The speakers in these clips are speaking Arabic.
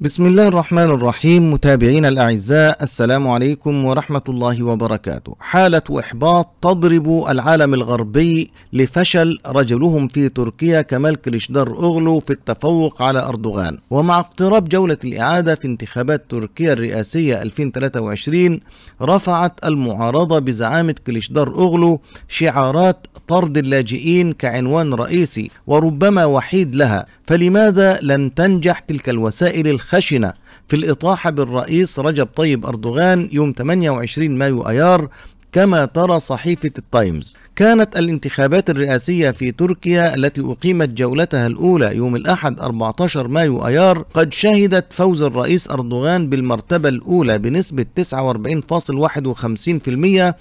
بسم الله الرحمن الرحيم متابعينا الأعزاء السلام عليكم ورحمة الله وبركاته حالة إحباط تضرب العالم الغربي لفشل رجلهم في تركيا كمال كليشدار أغلو في التفوق على أردوغان ومع اقتراب جولة الإعادة في انتخابات تركيا الرئاسية 2023 رفعت المعارضة بزعامة كليشدار أغلو شعارات طرد اللاجئين كعنوان رئيسي وربما وحيد لها فلماذا لن تنجح تلك الوسائل الخشنة في الإطاحة بالرئيس رجب طيب أردوغان يوم 28 مايو أيار كما ترى صحيفة التايمز كانت الانتخابات الرئاسية في تركيا التي أقيمت جولتها الأولى يوم الأحد 14 مايو أيار قد شهدت فوز الرئيس أردوغان بالمرتبة الأولى بنسبة 49.51%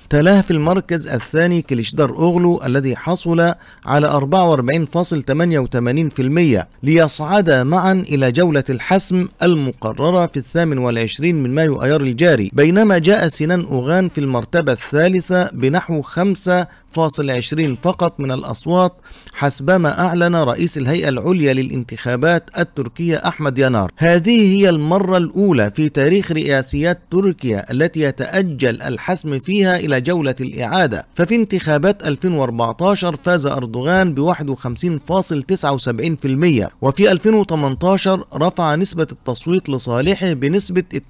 تلاه في المركز الثاني كليشدار أوغلو الذي حصل على 44.88% ليصعدا معا إلى جولة الحسم المقررة في الثامن والعشرين من مايو أيار الجاري بينما جاء سنان أوغان في المرتبة الثالثة بنحو 5 1.20 فقط من الأصوات حسبما أعلن رئيس الهيئة العليا للانتخابات التركية أحمد ينار هذه هي المرة الأولى في تاريخ رئاسيات تركيا التي يتأجل الحسم فيها إلى جولة الإعادة ففي انتخابات 2014 فاز أردوغان ب 51.79% وفي 2018 رفع نسبة التصويت لصالحه بنسبة 52.38%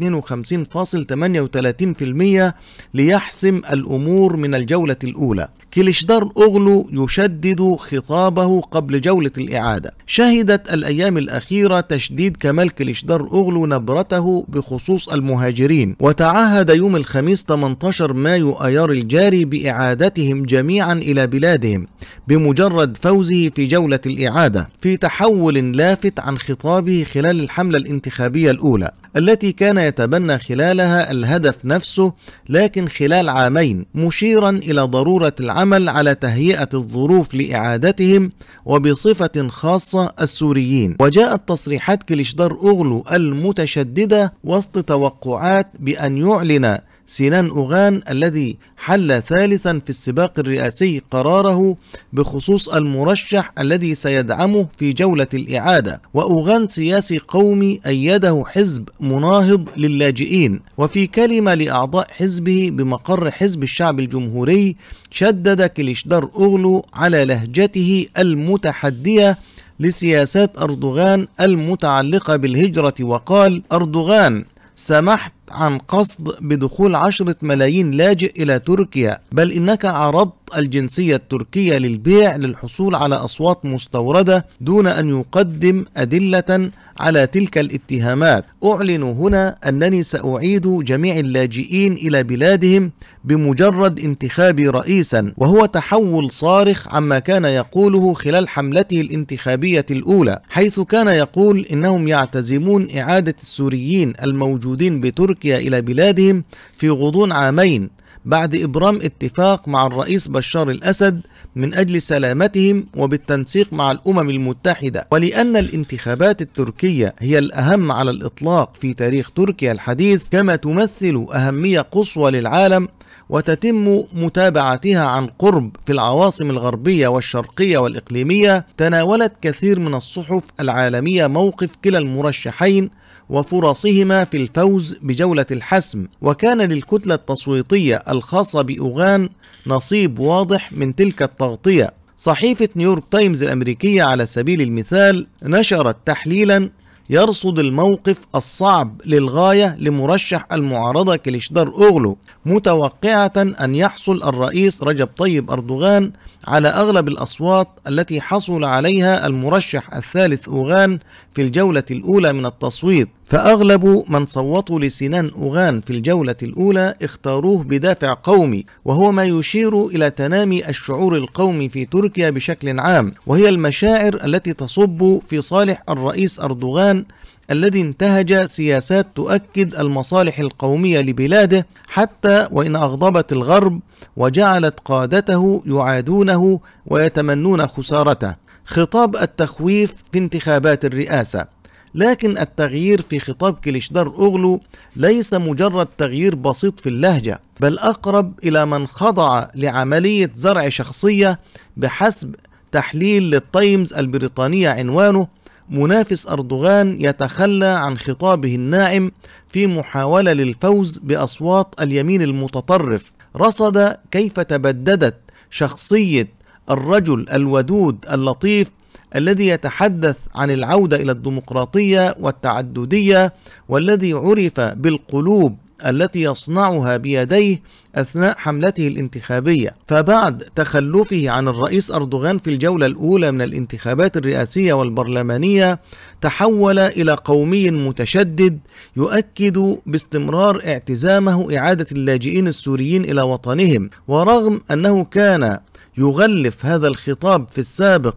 ليحسم الأمور من الجولة الأولى كليشدار أوغلو يشدد خطابه قبل جولة الإعادة شهدت الأيام الأخيرة تشديد كمال كليشدار أوغلو نبرته بخصوص المهاجرين وتعهد يوم الخميس 18 مايو أيار الجاري بإعادتهم جميعا إلى بلادهم بمجرد فوزه في جولة الإعادة في تحول لافت عن خطابه خلال الحملة الانتخابية الأولى التي كان يتبنى خلالها الهدف نفسه لكن خلال عامين مشيرا إلى ضرورة العمل على تهيئة الظروف لإعادتهم وبصفة خاصة السوريين وجاءت تصريحات كليشدار أغلو المتشددة وسط توقعات بأن يعلن سينان أوغان الذي حل ثالثا في السباق الرئاسي قراره بخصوص المرشح الذي سيدعمه في جولة الإعادة وأوغان سياسي قومي أيده حزب مناهض للاجئين وفي كلمة لأعضاء حزبه بمقر حزب الشعب الجمهوري شدد كليشدار أغلو على لهجته المتحدية لسياسات أردوغان المتعلقة بالهجرة وقال أردوغان سمحت عن قصد بدخول عشرة ملايين لاجئ إلى تركيا بل إنك عرضت الجنسية التركية للبيع للحصول على أصوات مستوردة دون أن يقدم أدلة على تلك الاتهامات أعلن هنا أنني سأعيد جميع اللاجئين إلى بلادهم بمجرد انتخابي رئيسا وهو تحول صارخ عما كان يقوله خلال حملته الانتخابية الأولى حيث كان يقول إنهم يعتزمون إعادة السوريين الموجودين بتركيا إلى بلادهم في غضون عامين بعد إبرام اتفاق مع الرئيس بشار الأسد من أجل سلامتهم وبالتنسيق مع الأمم المتحدة ولأن الانتخابات التركية هي الأهم على الإطلاق في تاريخ تركيا الحديث كما تمثل أهمية قصوى للعالم وتتم متابعتها عن قرب في العواصم الغربية والشرقية والإقليمية تناولت كثير من الصحف العالمية موقف كلا المرشحين وفرصهما في الفوز بجولة الحسم وكان للكتلة التصويتية الخاصة بأوغان نصيب واضح من تلك التغطية صحيفة نيويورك تايمز الأمريكية على سبيل المثال نشرت تحليلا يرصد الموقف الصعب للغاية لمرشح المعارضة كليشدار أوغلو متوقعة أن يحصل الرئيس رجب طيب أردوغان على أغلب الأصوات التي حصل عليها المرشح الثالث أوغان في الجولة الأولى من التصويت فأغلب من صوتوا لسنان أوغان في الجولة الأولى اختاروه بدافع قومي وهو ما يشير إلى تنامي الشعور القومي في تركيا بشكل عام وهي المشاعر التي تصب في صالح الرئيس أردوغان الذي انتهج سياسات تؤكد المصالح القومية لبلاده حتى وإن أغضبت الغرب وجعلت قادته يعادونه ويتمنون خسارته خطاب التخويف في انتخابات الرئاسة لكن التغيير في خطاب كليشدار أوغلو ليس مجرد تغيير بسيط في اللهجة بل أقرب إلى من خضع لعملية زرع شخصية بحسب تحليل للتايمز البريطانية عنوانه منافس أردوغان يتخلى عن خطابه الناعم في محاولة للفوز بأصوات اليمين المتطرف رصد كيف تبددت شخصية الرجل الودود اللطيف الذي يتحدث عن العودة إلى الديمقراطية والتعددية والذي عرف بالقلوب التي يصنعها بيديه أثناء حملته الانتخابية فبعد تخلفه عن الرئيس أردوغان في الجولة الأولى من الانتخابات الرئاسية والبرلمانية تحول إلى قومي متشدد يؤكد باستمرار اعتزامه إعادة اللاجئين السوريين إلى وطنهم ورغم أنه كان يغلف هذا الخطاب في السابق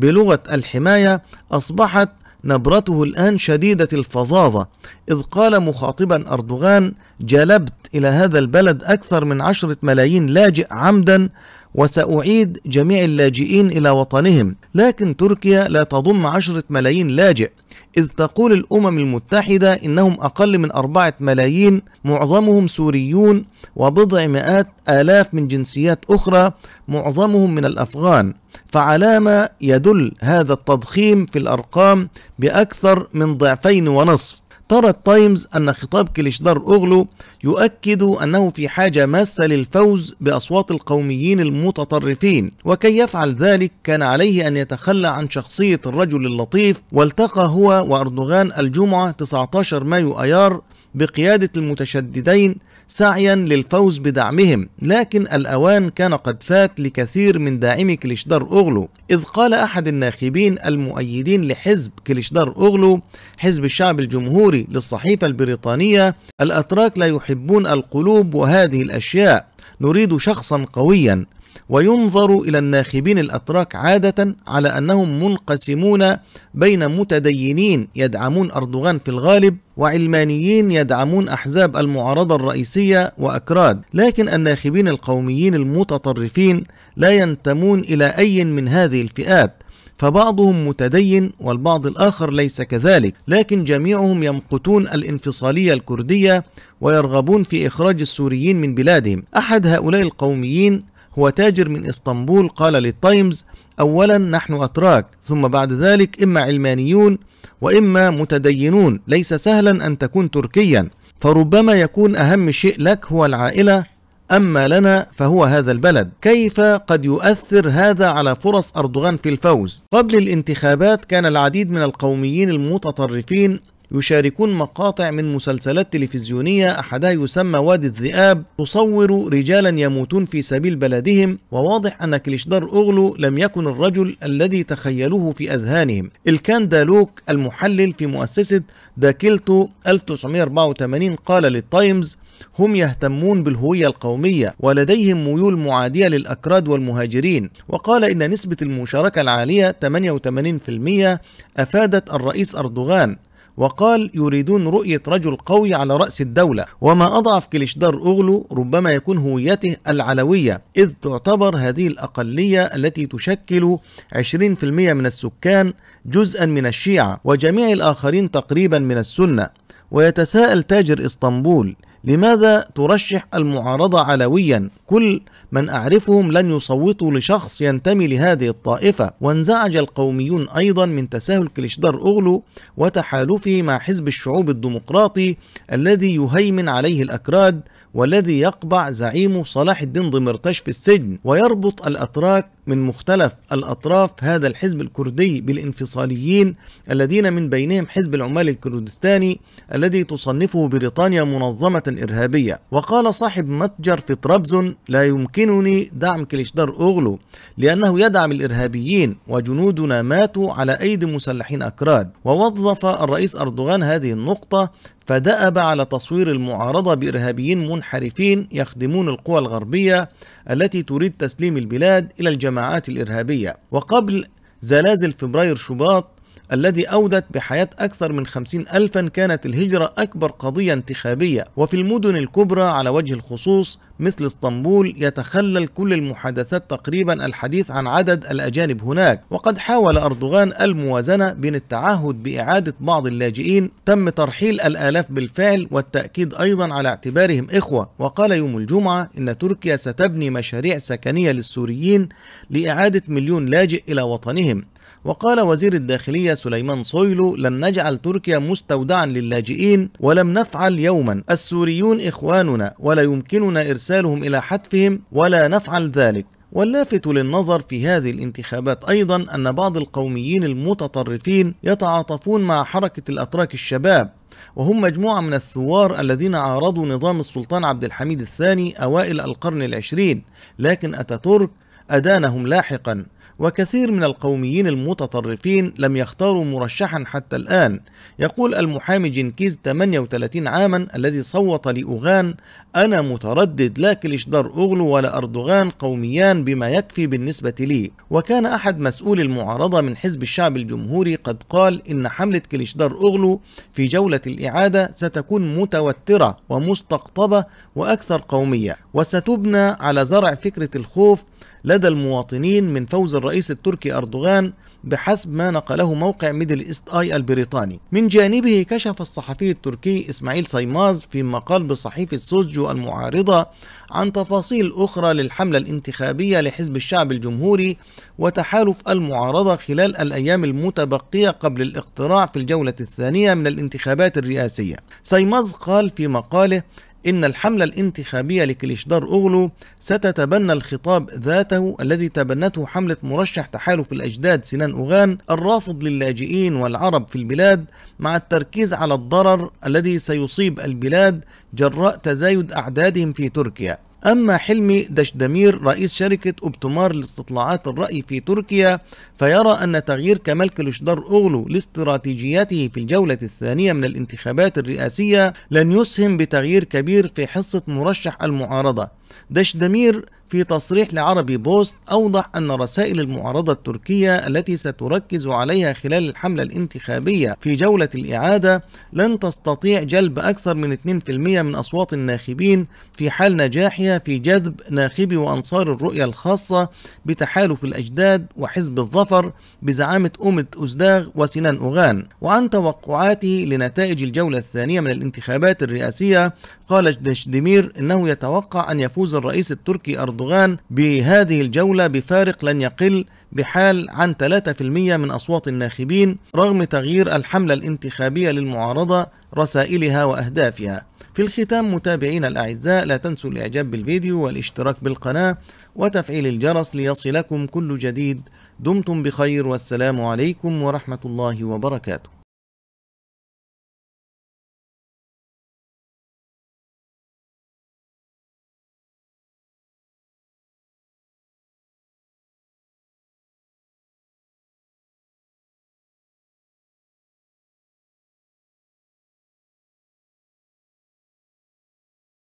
بلغة الحماية أصبحت نبرته الآن شديدة الفظاظة إذ قال مخاطبا أردوغان جلبت إلى هذا البلد أكثر من عشرة ملايين لاجئ عمدا وسأعيد جميع اللاجئين إلى وطنهم لكن تركيا لا تضم عشرة ملايين لاجئ إذ تقول الأمم المتحدة إنهم أقل من أربعة ملايين معظمهم سوريون وبضع مئات آلاف من جنسيات أخرى معظمهم من الأفغان فعلامة يدل هذا التضخيم في الأرقام بأكثر من ضعفين ونصف ترى التايمز أن خطاب كليشدار أوغلو يؤكد أنه في حاجة ماسة للفوز بأصوات القوميين المتطرفين وكي يفعل ذلك كان عليه أن يتخلى عن شخصية الرجل اللطيف والتقى هو وأردوغان الجمعة 19 مايو أيار بقيادة المتشددين سعيا للفوز بدعمهم لكن الأوان كان قد فات لكثير من داعمي كليشدار أغلو إذ قال أحد الناخبين المؤيدين لحزب كليشدار أغلو حزب الشعب الجمهوري للصحيفة البريطانية الأتراك لا يحبون القلوب وهذه الأشياء نريد شخصا قويا وينظر إلى الناخبين الأتراك عادة على أنهم منقسمون بين متدينين يدعمون أردوغان في الغالب وعلمانيين يدعمون أحزاب المعارضة الرئيسية وأكراد لكن الناخبين القوميين المتطرفين لا ينتمون إلى أي من هذه الفئات فبعضهم متدين والبعض الآخر ليس كذلك لكن جميعهم يمقتون الانفصالية الكردية ويرغبون في إخراج السوريين من بلادهم أحد هؤلاء القوميين هو تاجر من اسطنبول قال للتايمز اولا نحن اتراك ثم بعد ذلك اما علمانيون واما متدينون ليس سهلا ان تكون تركيا فربما يكون اهم شيء لك هو العائله اما لنا فهو هذا البلد كيف قد يؤثر هذا على فرص اردوغان في الفوز قبل الانتخابات كان العديد من القوميين المتطرفين يشاركون مقاطع من مسلسلات تلفزيونية أحدها يسمى وادي الذئاب تصور رجالا يموتون في سبيل بلدهم وواضح أن كليشدار أغلو لم يكن الرجل الذي تخيلوه في أذهانهم الكان دالوك المحلل في مؤسسة داكيلتو 1984 قال للتايمز هم يهتمون بالهوية القومية ولديهم ميول معادية للأكراد والمهاجرين وقال إن نسبة المشاركة العالية 88% أفادت الرئيس أردوغان وقال يريدون رؤية رجل قوي على رأس الدولة وما أضعف كليشدار أغلو ربما يكون هويته العلوية إذ تعتبر هذه الأقلية التي تشكل 20% من السكان جزءا من الشيعة وجميع الآخرين تقريبا من السنة ويتساءل تاجر إسطنبول لماذا ترشح المعارضة علويا كل من أعرفهم لن يصوتوا لشخص ينتمي لهذه الطائفة وانزعج القوميون أيضا من تساهل كليشدار أغلو وتحالفه مع حزب الشعوب الديمقراطي الذي يهيمن عليه الأكراد والذي يقبع زعيمه صلاح الدين ضمرتاش في السجن ويربط الأتراك من مختلف الأطراف هذا الحزب الكردي بالانفصاليين الذين من بينهم حزب العمال الكردستاني الذي تصنفه بريطانيا منظمة إرهابية وقال صاحب متجر في طرابزون لا يمكنني دعم كليشدار أوغلو لأنه يدعم الإرهابيين وجنودنا ماتوا على أيدي مسلحين أكراد ووظف الرئيس أردوغان هذه النقطة فدأب على تصوير المعارضة بإرهابيين منحرفين يخدمون القوى الغربية التي تريد تسليم البلاد إلى الجماعات الجماعات الإرهابية وقبل زلازل فبراير شباط الذي أودت بحياة أكثر من خمسين ألفا كانت الهجرة أكبر قضية انتخابية وفي المدن الكبرى على وجه الخصوص مثل اسطنبول يتخلل كل المحادثات تقريبا الحديث عن عدد الأجانب هناك وقد حاول أردوغان الموازنة بين التعهد بإعادة بعض اللاجئين تم ترحيل الآلاف بالفعل والتأكيد أيضا على اعتبارهم إخوة وقال يوم الجمعة إن تركيا ستبني مشاريع سكنية للسوريين لإعادة مليون لاجئ إلى وطنهم وقال وزير الداخلية سليمان صويلو لن نجعل تركيا مستودعا للاجئين ولم نفعل يوما السوريون إخواننا ولا يمكننا إرسالهم إلى حتفهم ولا نفعل ذلك واللافت للنظر في هذه الانتخابات ايضا ان بعض القوميين المتطرفين يتعاطفون مع حركه الاتراك الشباب وهم مجموعه من الثوار الذين عارضوا نظام السلطان عبد الحميد الثاني اوائل القرن العشرين لكن اتاتورك ادانهم لاحقا وكثير من القوميين المتطرفين لم يختاروا مرشحا حتى الآن يقول المحامي جنكيز 38 عاما الذي صوت لأوغان أنا متردد لا كليشدار أوغلو ولا أردوغان قوميان بما يكفي بالنسبة لي وكان أحد مسؤولي المعارضة من حزب الشعب الجمهوري قد قال إن حملة كليشدار أوغلو في جولة الإعادة ستكون متوترة ومستقطبة وأكثر قومية وستبنى على زرع فكرة الخوف لدى المواطنين من فوز الرئيس التركي أردوغان بحسب ما نقله موقع ميدل إيست آي البريطاني من جانبه كشف الصحفي التركي إسماعيل سيماز في مقال بصحيفة سوجو المعارضة عن تفاصيل أخرى للحملة الانتخابية لحزب الشعب الجمهوري وتحالف المعارضة خلال الأيام المتبقية قبل الاقتراع في الجولة الثانية من الانتخابات الرئاسية سيماز قال في مقاله إن الحملة الانتخابية لكليشدار أوغلو ستتبنى الخطاب ذاته الذي تبنته حملة مرشح تحالف الأجداد سنان أوغان الرافض للاجئين والعرب في البلاد مع التركيز على الضرر الذي سيصيب البلاد جراء تزايد أعدادهم في تركيا أما حلمي دشدمير رئيس شركة أبتمار لاستطلاعات الرأي في تركيا فيرى أن تغيير كمال كلشدار أوغلو لاستراتيجياته في الجولة الثانية من الانتخابات الرئاسية لن يسهم بتغيير كبير في حصة مرشح المعارضة دشدمير دمير في تصريح لعربي بوست أوضح أن رسائل المعارضة التركية التي ستركز عليها خلال الحملة الانتخابية في جولة الإعادة لن تستطيع جلب أكثر من 2% من أصوات الناخبين في حال نجاحها في جذب ناخبي وأنصار الرؤية الخاصة بتحالف الأجداد وحزب الظفر بزعامة أمة أزداغ وسنان أوغان وعن توقعاته لنتائج الجولة الثانية من الانتخابات الرئاسية قال دشدمير إنه يتوقع أن يفوز يفوز الرئيس التركي أردوغان بهذه الجولة بفارق لن يقل بحال عن 3% من أصوات الناخبين رغم تغيير الحملة الانتخابية للمعارضة رسائلها وأهدافها في الختام متابعينا الأعزاء لا تنسوا الإعجاب بالفيديو والاشتراك بالقناة وتفعيل الجرس ليصلكم كل جديد دمتم بخير والسلام عليكم ورحمة الله وبركاته